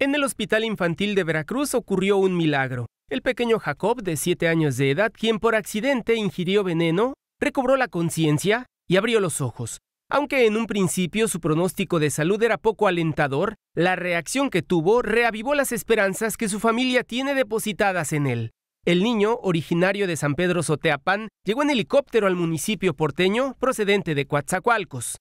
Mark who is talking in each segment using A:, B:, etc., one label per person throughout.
A: En el Hospital Infantil de Veracruz ocurrió un milagro. El pequeño Jacob, de 7 años de edad, quien por accidente ingirió veneno, recobró la conciencia y abrió los ojos. Aunque en un principio su pronóstico de salud era poco alentador, la reacción que tuvo reavivó las esperanzas que su familia tiene depositadas en él. El niño, originario de San Pedro Soteapán, llegó en helicóptero al municipio porteño procedente de Coatzacoalcos.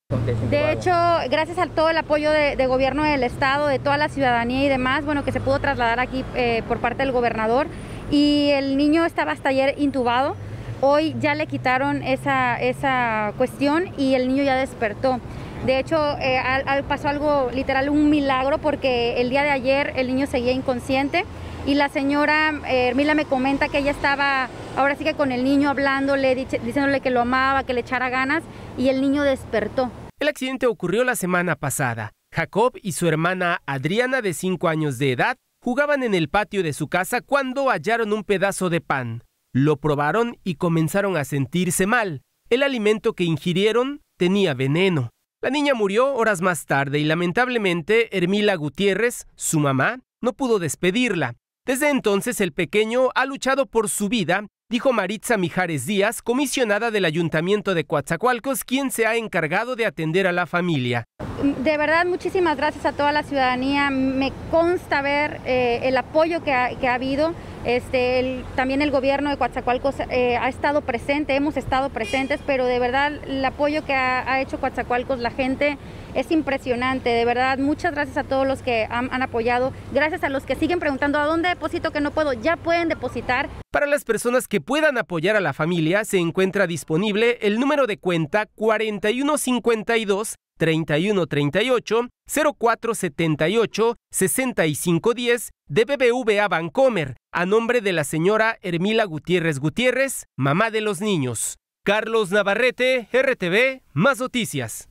A: De hecho,
B: gracias a todo el apoyo de, gobierno del Estado, de toda la ciudadanía y demás, bueno, que se pudo trasladar aquí eh, por parte del gobernador y el niño estaba hasta ayer intubado. Hoy ya le quitaron esa, esa cuestión y el niño ya despertó. De hecho, eh, pasó algo literal, un milagro, porque el día de ayer el niño seguía inconsciente y la señora Hermila eh, me comenta que ella estaba ahora sí que con el niño hablándole, diciéndole que lo amaba, que le echara ganas y el niño despertó.
A: El accidente ocurrió la semana pasada. Jacob y su hermana Adriana de 5 años de edad jugaban en el patio de su casa cuando hallaron un pedazo de pan. Lo probaron y comenzaron a sentirse mal. El alimento que ingirieron tenía veneno. La niña murió horas más tarde y lamentablemente Hermila Gutiérrez, su mamá, no pudo despedirla. Desde entonces el pequeño ha luchado por su vida, dijo Maritza Mijares Díaz, comisionada del Ayuntamiento de Coatzacoalcos, quien se ha encargado de atender a la familia
B: de verdad, muchísimas gracias a toda la ciudadanía. Me consta ver eh, el apoyo que ha, habido. Este, también el gobierno de Coatzacoalcos eh, ha estado presente, hemos estado presentes, pero de verdad el apoyo que ha, hecho Coatzacoalcos, la gente, es impresionante. De verdad, muchas gracias a todos los que han, han apoyado. Gracias a los que siguen preguntando a dónde deposito que no puedo. Ya pueden depositar.
A: Para las personas que puedan apoyar a la familia, se encuentra disponible el número de cuenta 4152 3138 0478 6510 de BBVA Bancomer a nombre de la señora Hermila Gutiérrez Gutiérrez, mamá de los niños. Carlos Navarrete, RTV, más noticias.